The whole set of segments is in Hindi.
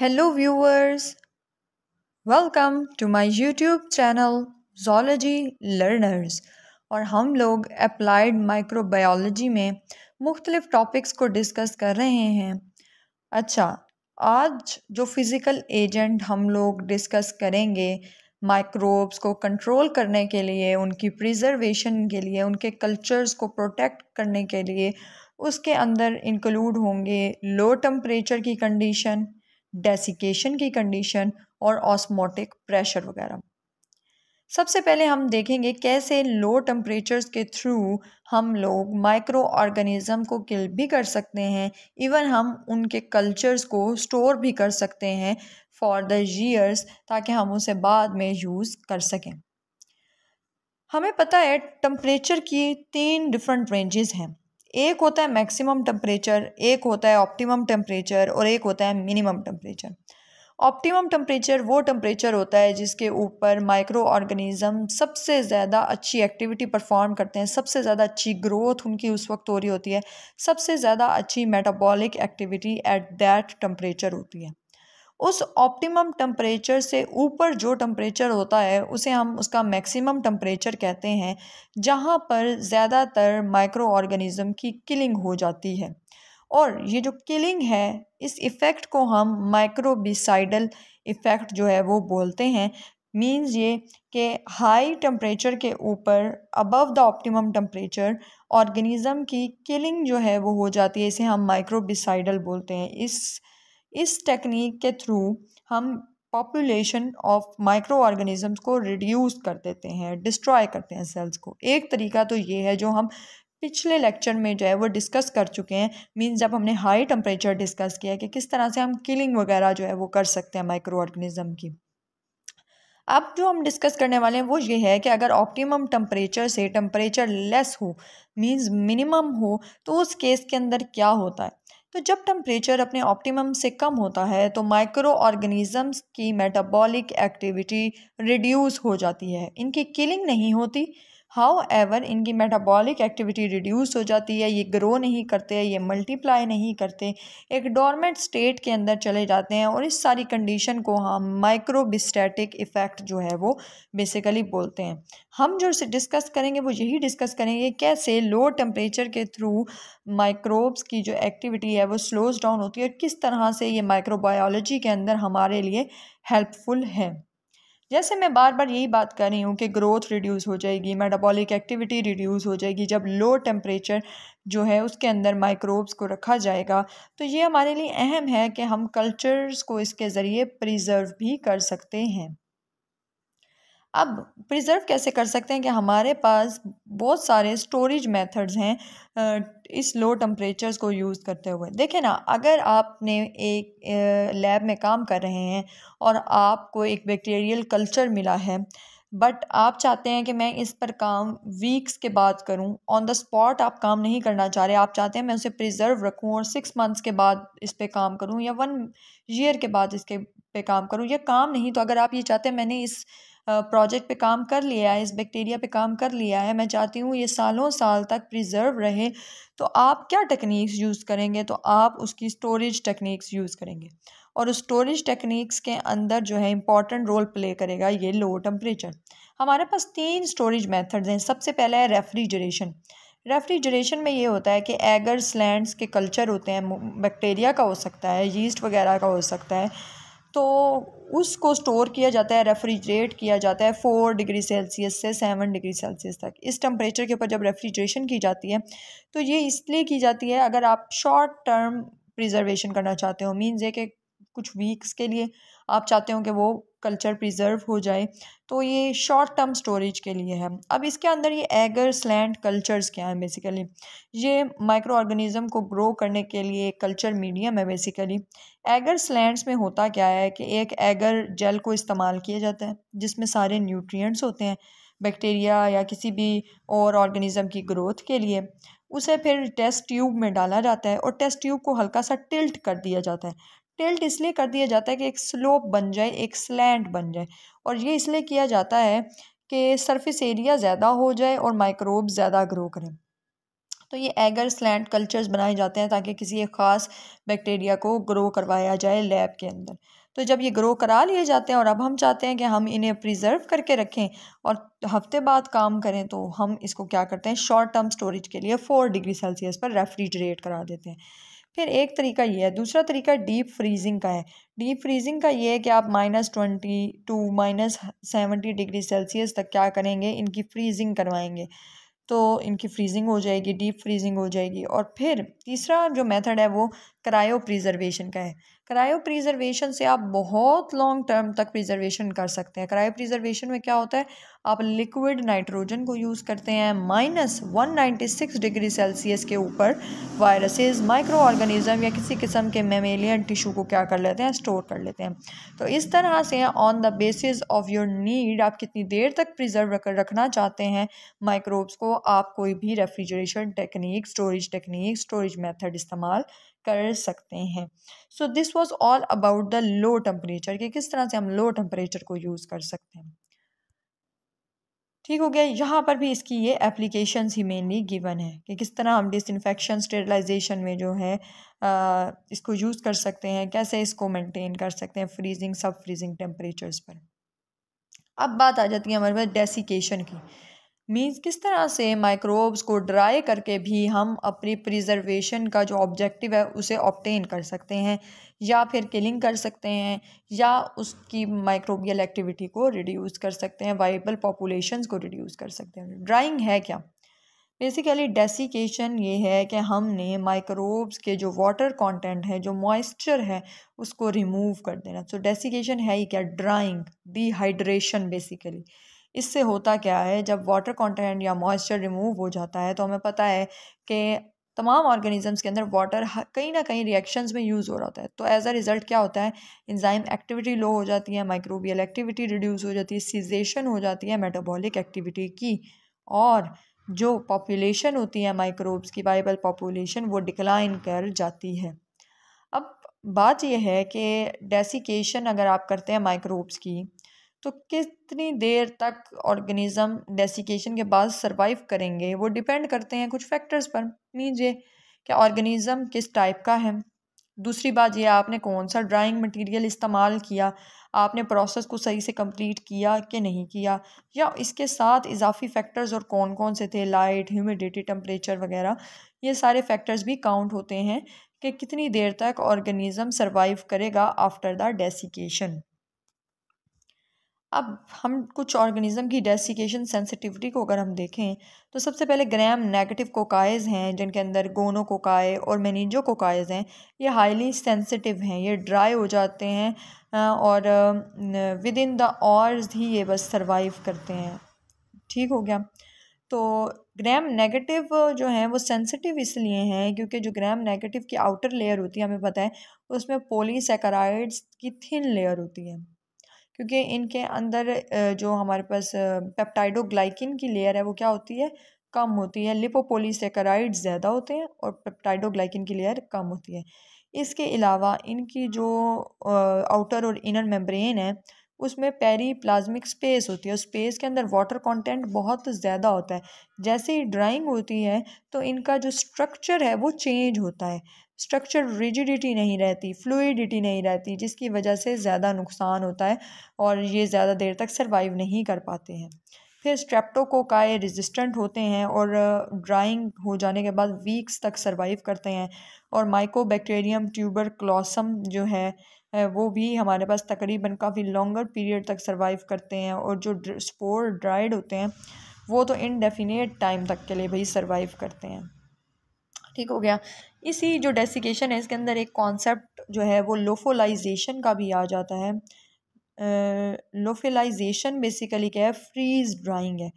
hello viewers welcome to my YouTube channel zoology learners और हम लोग अप्लाइड माइक्रोबायोलॉजी में मुख्तलिफ टॉपिक्स को डिस्कस कर रहे हैं अच्छा आज जो फिज़िकल एजेंट हम लोग डिस्कस करेंगे माइक्रोब्स को कंट्रोल करने के लिए उनकी प्रिजर्वेशन के लिए उनके कल्चर्स को प्रोटेक्ट करने के लिए उसके अंदर इंक्लूड होंगे लो टम्परेचर की कंडीशन डेसिकेशन की कंडीशन और ऑस्मोटिक प्रेशर वगैरह सबसे पहले हम देखेंगे कैसे लो टम्परेचर्स के थ्रू हम लोग माइक्रो ऑर्गेनिज़म को किल भी कर सकते हैं इवन हम उनके कल्चर्स को स्टोर भी कर सकते हैं फॉर द ईयर्स ताकि हम उसे बाद में यूज़ कर सकें हमें पता है टम्परेचर की तीन डिफरेंट रेंजेस हैं एक होता है मैक्सिमम टेम्परेचर एक होता है ऑप्टिमम टेम्परेचर और एक होता है मिनिमम टेम्परेचर ऑप्टिमम टेम्परेचर वो टेम्परेचर होता है जिसके ऊपर माइक्रो ऑर्गेनिज़म सबसे ज़्यादा अच्छी एक्टिविटी परफॉर्म करते हैं सबसे ज़्यादा अच्छी ग्रोथ उनकी उस वक्त हो रही होती है सबसे ज़्यादा अच्छी metabolic activity at that temperature होती है उस ऑप्टिमम टम्परेचर से ऊपर जो टम्परेचर होता है उसे हम उसका मैक्सिमम टम्परेचर कहते हैं जहाँ पर ज़्यादातर माइक्रो ऑर्गेनिज़म की किलिंग हो जाती है और ये जो किलिंग है इस इफ़ेक्ट को हम माइक्रोबिसाइडल इफ़ेक्ट जो है वो बोलते हैं मींस ये कि हाई टम्परेचर के ऊपर above the optimum temperature organism की किलिंग जो है वो हो जाती है इसे हम माइक्रोबिसाइडल बोलते हैं इस इस टेक्निक के थ्रू हम पॉपुलेशन ऑफ माइक्रो ऑर्गेनिजम्स को रिड्यूस कर देते हैं डिस्ट्रॉय करते हैं सेल्स को एक तरीका तो ये है जो हम पिछले लेक्चर में जो है वो डिस्कस कर चुके हैं मीन्स जब हमने हाई टेम्परेचर डिस्कस किया है कि किस तरह से हम किलिंग वगैरह जो है वो कर सकते हैं माइक्रो ऑर्गेनिज्म की अब जो हम डिस्कस करने वाले हैं वो ये है कि अगर ऑप्टिमम टेम्परेचर से टेम्परेचर लेस हो मीन्स मिनिमम हो तो उस केस के अंदर क्या होता है तो जब टम्परेचर अपने ऑप्टिमम से कम होता है तो माइक्रो ऑर्गेनिज़म्स की मेटाबॉलिक एक्टिविटी रिड्यूस हो जाती है इनकी किलिंग नहीं होती हाउ एवर इनकी मेटाबॉलिक एक्टिविटी रिड्यूस हो जाती है ये ग्रो नहीं करते ये मल्टीप्लाई नहीं करते एक डॉर्मेंट स्टेट के अंदर चले जाते हैं और इस सारी कंडीशन को हम माइक्रोबिस्टैटिक इफ़ेक्ट जो है वो बेसिकली बोलते हैं हम जो डिस्कस करेंगे वो यही डिस्कस करेंगे कैसे लो टेम्परेचर के थ्रू माइक्रोब्स की जो एक्टिविटी है वो स्लोज डाउन होती है और किस तरह से ये माइक्रोबायोलॉजी के अंदर हमारे लिए हेल्पफुल है जैसे मैं बार बार यही बात कर रही हूँ कि ग्रोथ रिड्यूस हो जाएगी मेटाबॉलिक एक्टिविटी रिड्यूस हो जाएगी जब लो टेम्परेचर जो है उसके अंदर माइक्रोब्स को रखा जाएगा तो ये हमारे लिए अहम है कि हम कल्चर्स को इसके ज़रिए प्रिजर्व भी कर सकते हैं अब प्रिजर्व कैसे कर सकते हैं कि हमारे पास बहुत सारे स्टोरेज मेथड्स हैं इस लो टम्परेचर्स को यूज़ करते हुए देखें ना अगर आपने एक लैब में काम कर रहे हैं और आपको एक बैक्टीरियल कल्चर मिला है बट आप चाहते हैं कि मैं इस पर काम वीक्स के बाद करूं ऑन द स्पॉट आप काम नहीं करना चाह रहे आप चाहते हैं मैं उसे प्रिजर्व रखूं और सिक्स मंथ्स के बाद इस पर काम करूं या वन ईयर के बाद इसके पे काम करूं या काम नहीं तो अगर आप ये चाहते हैं मैंने इस प्रोजेक्ट पे काम कर लिया है इस बैक्टीरिया पे काम कर लिया है मैं चाहती हूँ ये सालों साल तक प्रिजर्व रहे तो आप क्या टेक्निक्स यूज़ करेंगे तो आप उसकी स्टोरेज टेक्निक्स यूज़ करेंगे और स्टोरेज टेक्निक्स के अंदर जो है इंपॉर्टेंट रोल प्ले करेगा ये लो टम्परेचर हमारे पास तीन स्टोरेज मेथड्स हैं सबसे पहला है रेफ्रिजरेशन रेफ्रिजरेशन में ये होता है कि एगर स्लैंड्स के कल्चर होते हैं बैक्टीरिया का हो सकता है यीस्ट वगैरह का हो सकता है तो उसको स्टोर किया जाता है रेफ्रिजरेट किया जाता है फोर डिग्री सेल्सियस से सेवन डिग्री सेल्सियस तक इस टम्परेचर के ऊपर जब रेफ्रिजरेशन की जाती है तो ये इसलिए की जाती है अगर आप शॉर्ट टर्म प्रिजर्वेशन करना चाहते हो मीन्स ये कि कुछ वीक्स के लिए आप चाहते हो कि वो कल्चर प्रिजर्व हो जाए तो ये शॉर्ट टर्म स्टोरेज के लिए है अब इसके अंदर ये एगर स्लैंड कल्चर्स क्या हैं बेसिकली ये माइक्रो ऑर्गेनिज़म को ग्रो करने के लिए कल्चर मीडियम है बेसिकली एगर स्लैंड्स में होता क्या है कि एक एगर जेल को इस्तेमाल किया जाता है जिसमें सारे न्यूट्रियट्स होते हैं बैक्टीरिया या किसी भी और ऑर्गेनिज़म की ग्रोथ के लिए उसे फिर टेस्ट ट्यूब में डाला जाता है और टेस्ट ट्यूब को हल्का सा टिल्ट कर दिया जाता है टिल्ट इसलिए कर दिया जाता है कि एक स्लोप बन जाए एक स्लैंट बन जाए और ये इसलिए किया जाता है कि सरफेस एरिया ज़्यादा हो जाए और माइक्रोब ज़्यादा ग्रो करें तो ये एगर स्लैंट कल्चर्स बनाए जाते हैं ताकि किसी एक ख़ास बैक्टीरिया को ग्रो करवाया जाए लैब के अंदर तो जब ये ग्रो करा लिए जाते हैं और अब हम चाहते हैं कि हम इन्हें प्रिजर्व करके रखें और हफ्ते बाद काम करें तो हम इसको क्या करते हैं शॉर्ट टर्म स्टोरेज के लिए फ़ोर डिग्री सेल्सियस पर रेफ्रिजरेट करा देते हैं फिर एक तरीका ये है दूसरा तरीका डीप फ्रीजिंग का है डीप फ्रीजिंग का ये है कि आप minus twenty to minus seventy degree Celsius तक क्या करेंगे इनकी फ्रीजिंग करवाएंगे तो इनकी फ्रीजिंग हो जाएगी डीप फ्रीजिंग हो जाएगी और फिर तीसरा जो मेथड है वो क्रायो प्रिजर्वेशन का है क्रायो प्रिजर्वेशन से आप बहुत लॉन्ग टर्म तक प्रिजर्वेशन कर सकते हैं क्रायो प्रिजर्वेशन में क्या होता है आप लिक्विड नाइट्रोजन को यूज़ करते हैं minus one ninety six degree Celsius के ऊपर वायरसेस माइक्रो ऑर्गेनिज्म या किसी किस्म के मेमेलियन टिश्यू को क्या कर लेते हैं स्टोर कर लेते हैं तो इस तरह से on the basis of your need आप कितनी देर तक प्रिजर्व रखना चाहते हैं माइक्रोब्स को आप कोई भी refrigeration technique storage technique storage method इस्तेमाल कर सकते हैं so this was all about the low temperature कि किस तरह से हम लो टेम्परेचर को यूज़ कर सकते हैं ठीक हो गया यहाँ पर भी इसकी ये एप्लीकेशन ही मेनली गिवन है कि किस तरह हम डिसइनफेक्शन स्टेरलाइजेशन में जो है आ, इसको यूज़ कर सकते हैं कैसे इसको मेंटेन कर सकते हैं फ्रीजिंग सब फ्रीजिंग टेम्परेचर्स पर अब बात आ जाती है हमारे पास डेसिकेशन की मीन्स किस तरह से माइक्रोब्स को ड्राई करके भी हम अपनी प्रिजर्वेशन का जो ऑब्जेक्टिव है उसे ऑप्टेन कर सकते हैं या फिर किलिंग कर सकते हैं या उसकी माइक्रोबियल एक्टिविटी को रिड्यूस कर सकते हैं वाइबल पॉपुलेशन को रिड्यूस कर सकते हैं ड्राइंग है क्या बेसिकली डेसिकेशन ये है कि हमने माइक्रोब्स के जो वाटर कंटेंट है जो मॉइस्चर है उसको रिमूव कर देना सो so, डेसिकेशन है ही क्या ड्राइंग डिहाइड्रेशन बेसिकली इससे होता क्या है जब वाटर कॉन्टेंट या मॉइस्चर रिमूव हो जाता है तो हमें पता है कि तमाम ऑर्गेनिजम्स के अंदर वाटर कहीं ना कहीं रिएक्शंस में यूज़ हो रहा होता है तो एज अ रिज़ल्ट क्या होता है इंजाइम एक्टिविटी लो हो जाती है माइक्रोबियल एक्टिविटी रिड्यूस हो जाती है सीजेशन हो जाती है मेटाबॉलिक एक्टिविटी की और जो पॉपुलेशन होती है माइक्रोब्स की वाइबल पॉपुलेशन वो डिक्लाइन कर जाती है अब बात यह है कि डेसिकेशन अगर आप करते हैं माइक्रोब्स की तो कितनी देर तक ऑर्गेनिज़म डेसिकेशन के बाद सरवाइव करेंगे वो डिपेंड करते हैं कुछ फैक्टर्स पर ये कि ऑर्गेनिज़म किस टाइप का है दूसरी बात ये आपने कौन सा ड्राइंग मटेरियल इस्तेमाल किया आपने प्रोसेस को सही से कंप्लीट किया कि नहीं किया या इसके साथ इजाफी फैक्टर्स और कौन कौन से थे लाइट ह्यूमिडिटी टम्परेचर वगैरह ये सारे फैक्टर्स भी काउंट होते हैं कि कितनी देर तक ऑर्गेनिज़म सर्वाइव करेगा आफ्टर द डेसिकेशन अब हम कुछ ऑर्गेनिज्म की डेसिकेशन सेंसिटिविटी को अगर हम देखें तो सबसे पहले ग्राम नेगेटिव कोकाइज हैं जिनके अंदर गोनो कोकाए और मेनिजो कोकाइज हैं ये हाईली सेंसिटिव हैं ये ड्राई हो जाते हैं और विद इन द आवर्स ही ये बस सर्वाइव करते हैं ठीक हो गया तो ग्राम नेगेटिव जो हैं वो सेंसिटिव इसलिए हैं क्योंकि जो ग्राम नेगेटिव की आउटर लेयर होती है हमें पता है उसमें पोलीसेकराइड्स की थिन लेयर होती है क्योंकि इनके अंदर जो हमारे पास पेप्टाइडोग्लाइकिन की लेयर है वो क्या होती है कम होती है लिपोपोलीसेकराइड ज़्यादा होते हैं और पेप्टाइडोग्लाइकिन की लेयर कम होती है इसके अलावा इनकी जो आउटर और इनर मेम्ब्रेन है उसमें पेरी प्लाज्मिक स्पेस होती है और स्पेस के अंदर वाटर कंटेंट बहुत ज़्यादा होता है जैसे ही ड्राइंग होती है तो इनका जो स्ट्रक्चर है वो चेंज होता है स्ट्रक्चर रिजिडिटी नहीं रहती फ्लूडिटी नहीं रहती जिसकी वजह से ज़्यादा नुकसान होता है और ये ज़्यादा देर तक सर्वाइव नहीं कर पाते हैं फिर स्ट्रेप्टोकोकाए रेजिस्टेंट होते हैं और ड्राइंग हो जाने के बाद वीक्स तक सर्वाइव करते हैं और माइकोबैक्टीरियम ट्यूबर क्लॉसम जो है वो भी हमारे पास तकरीबन काफ़ी लॉन्गर पीरियड तक सर्वाइव करते हैं और जो स्पोर ड्राइड होते हैं वो तो इनडेफिनेट टाइम तक के लिए भी सर्वाइव करते हैं ठीक हो गया इसी जो डेसिकेशन है इसके अंदर एक कॉन्सेप्ट जो है वो लोफोलाइजेशन का भी आ जाता है लोफिलाइजेशन बेसिकली क्या है फ्रीज ड्राइंग है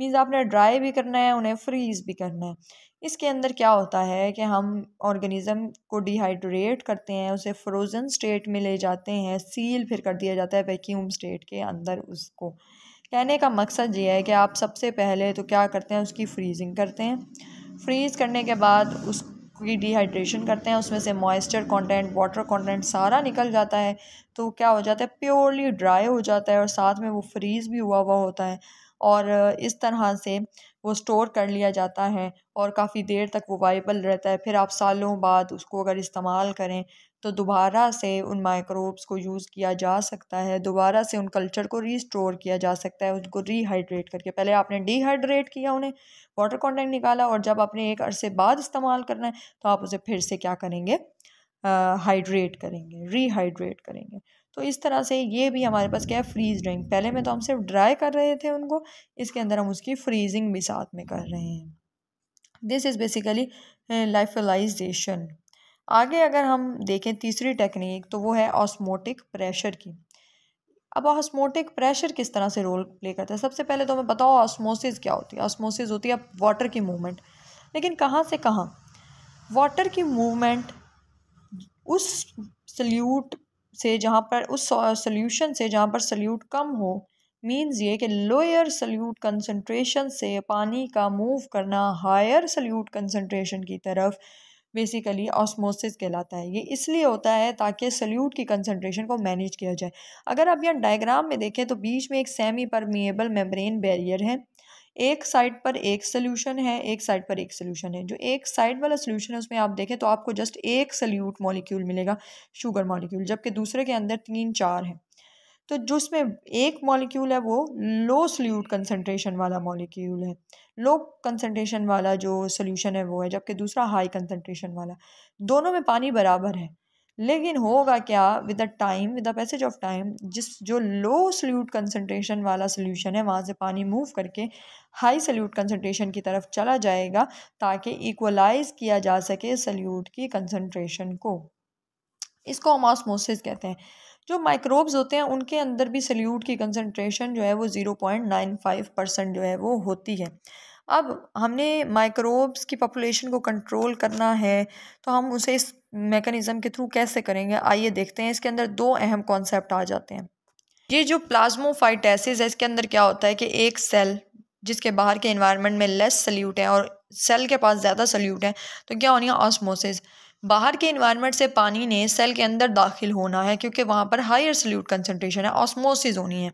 मीन्स आपने ड्राई भी करना है उन्हें फ्रीज भी करना है इसके अंदर क्या होता है कि हम ऑर्गेनिज्म को डिहाइड्रेट करते हैं उसे फ्रोज़न स्टेट में ले जाते हैं सील फिर कर दिया जाता है वैक्यूम स्टेट के अंदर उसको कहने का मकसद ये है कि आप सबसे पहले तो क्या करते हैं उसकी फ्रीजिंग करते हैं फ्रीज़ करने के बाद उसकी डिहाइड्रेशन करते हैं उसमें से मॉइस्चर कंटेंट वाटर कंटेंट सारा निकल जाता है तो क्या हो जाता है प्योरली ड्राई हो जाता है और साथ में वो फ्रीज़ भी हुआ हुआ होता है और इस तरह से वो स्टोर कर लिया जाता है और काफ़ी देर तक वो वाइबल रहता है फिर आप सालों बाद उसको अगर इस्तेमाल करें तो दोबारा से उन माइक्रोब्स को यूज़ किया जा सकता है दोबारा से उन कल्चर को रीस्टोर किया जा सकता है उनको रीहाइड्रेट करके पहले आपने डीहाइड्रेट किया उन्हें वाटर कॉन्टेंट निकाला और जब आपने एक अरसे बाद इस्तेमाल करना है तो आप उसे फिर से क्या करेंगे हाइड्रेट करेंगे रीहाइड्रेट करेंगे तो इस तरह से ये भी हमारे पास क्या है फ्रीज ड्राइंग पहले में तो हम सिर्फ ड्राई कर रहे थे उनको इसके अंदर हम उसकी फ्रीजिंग भी साथ में कर रहे हैं दिस इज़ बेसिकली लाइफलाइजेशन आगे अगर हम देखें तीसरी टेक्निक तो वो है ऑस्मोटिक प्रेशर की अब ऑस्मोटिक प्रेशर किस तरह से रोल प्ले करता है सबसे पहले तो हमें बताओ ऑस्मोसिस क्या होती है ऑस्मोसिस होती है वाटर की मूवमेंट लेकिन कहाँ से कहाँ वाटर की मूवमेंट उस सल्यूट से जहाँ पर उस सल्यूशन से जहाँ पर सल्यूट कम हो मीन्स ये कि लोअर सल्यूट कंसनट्रेशन से पानी का मूव करना हायर सल्यूट कंसनट्रेशन की तरफ बेसिकली ऑस्मोसिस कहलाता है ये इसलिए होता है ताकि सल्यूट की कंसनट्रेशन को मैनेज किया जाए अगर आप यहाँ डायग्राम में देखें तो बीच में एक सेमी परमिएबल मेम्ब्रेन बैरियर है एक साइड पर एक सोल्यूशन है एक साइड पर एक सोल्यूशन है जो एक साइड वाला सोल्यूशन है उसमें आप देखें तो आपको जस्ट एक सल्यूट मॉलिक्यूल मिलेगा शुगर मॉलिक्यूल जबकि दूसरे के अंदर तीन चार हैं तो जो इसमें एक मॉलिक्यूल है वो लो सल्यूट कंसनट्रेशन वाला मॉलिक्यूल है लो कंसनट्रेशन वाला जो सोल्यूशन है वो है जबकि दूसरा हाई कंसनट्रेशन वाला दोनों में पानी बराबर है लेकिन होगा क्या with the time with the passage of time जिस जो लो सल्यूट कंसनट्रेशन वाला सोल्यूशन है वहाँ से पानी मूव करके हाई सल्यूट कंसनट्रेशन की तरफ चला जाएगा ताकि इक्वलाइज किया जा सके सल्यूट की कंसनट्रेशन को इसको हम ऑसमोसिस कहते हैं जो माइक्रोब्स होते हैं उनके अंदर भी सल्यूट की कंसनट्रेशन जो है वो zero point nine five percent जो है वो होती है अब हमने माइक्रोब्स की पॉपुलेशन को कंट्रोल करना है तो हम उसे इस मेकनिज़म के थ्रू कैसे करेंगे आइए देखते हैं इसके अंदर दो अहम कॉन्सेप्ट आ जाते हैं ये जो प्लाज्मोफाइटेसिस है इसके अंदर क्या होता है कि एक सेल जिसके बाहर के इन्वायरमेंट में लेस सल्यूट है और सेल के पास ज़्यादा सल्यूट है तो क्या होनी है ऑस्मोसिस बाहर के इन्वायरमेंट से पानी ने सेल के अंदर दाखिल होना है क्योंकि वहाँ पर हायर सल्यूट कंसनट्रेशन है ऑस्मोसिस होनी है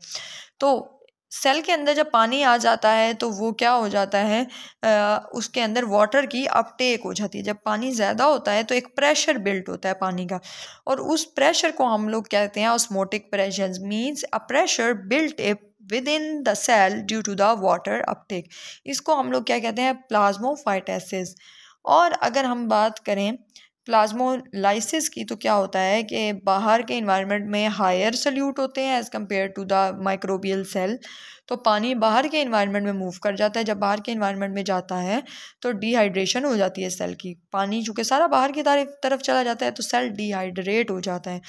तो सेल के अंदर जब पानी आ जाता है तो वो क्या हो जाता है आ, उसके अंदर वाटर की अपटेक हो जाती है जब पानी ज़्यादा होता है तो एक प्रेशर बिल्ट होता है पानी का और उस प्रेशर को हम लोग कहते हैं osmotic pressure means a pressure built a within the cell due to the water uptake इसको हम लोग क्या कहते हैं प्लाज्मोफाइटेसिस और अगर हम बात करें प्लाज्मोलाइसिस की तो क्या होता है कि बाहर के इन्वायरमेंट में हायर सल्यूट होते हैं as compare to the microbial cell तो पानी बाहर के इन्वायरमेंट में मूव कर जाता है जब बाहर के इन्वायरमेंट में जाता है तो डिहाइड्रेशन हो जाती है सेल की पानी चूँकि सारा बाहर की तरफ चला जाता है तो सेल डिहाइड्रेट हो जाता है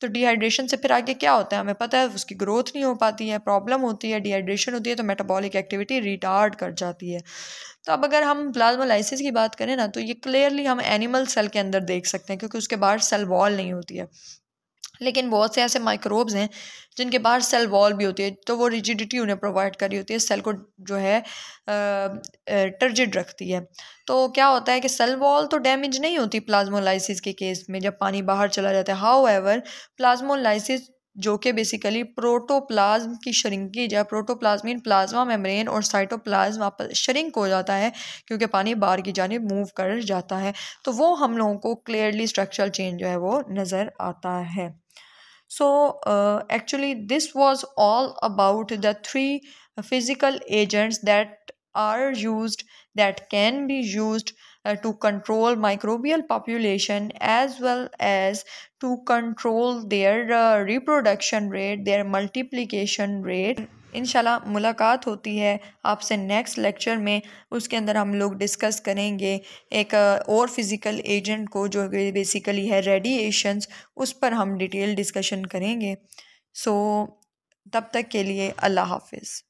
तो डिहाइड्रेशन से फिर आगे क्या होता है हमें पता है उसकी ग्रोथ नहीं हो पाती है प्रॉब्लम होती है डिहाइड्रेशन होती है तो मेटाबॉलिक एक्टिविटी रिटार्ड कर जाती है तो अब अगर हम प्लाज्मोलाइसिस की बात करें ना तो ये क्लियरली हम एनिमल सेल के अंदर देख सकते हैं क्योंकि उसके बाहर सेल वॉल नहीं होती है लेकिन बहुत से ऐसे माइक्रोब्स हैं जिनके बाहर सेल वॉल भी होती है तो वो रिजिडिटी उन्हें प्रोवाइड कर रही होती है सेल को जो है टर्जिड रखती है तो क्या होता है कि सेल वॉल तो डैमेज नहीं होती प्लाज्मोलाइसिस के केस में जब पानी बाहर चला जाता है हाउ एवर प्लाज्मोलाइसिस जो कि बेसिकली प्रोटोप्लाज्म की शरिंकी है प्रोटोप्लाज्मीन प्लाज्मा मेम्ब्रेन और साइटोप्लाज्म आप श्रिंक हो जाता है क्योंकि पानी बाहर की जानब मूव कर जाता है तो वो हम लोगों को क्लियरली स्ट्रक्चरल चेंज जो है वो नज़र आता है so uh, actually this was all about the three physical agents that are used that can be used uh, to control microbial population as well as to control their uh, reproduction rate their multiplication rate इन मुलाकात होती है आपसे नेक्स्ट लेक्चर में उसके अंदर हम लोग डिस्कस करेंगे एक और फिज़िकल एजेंट को जो बेसिकली है रेडिएशंस उस पर हम डिटेल डिस्कशन करेंगे सो so, तब तक के लिए अल्लाह हाफिज़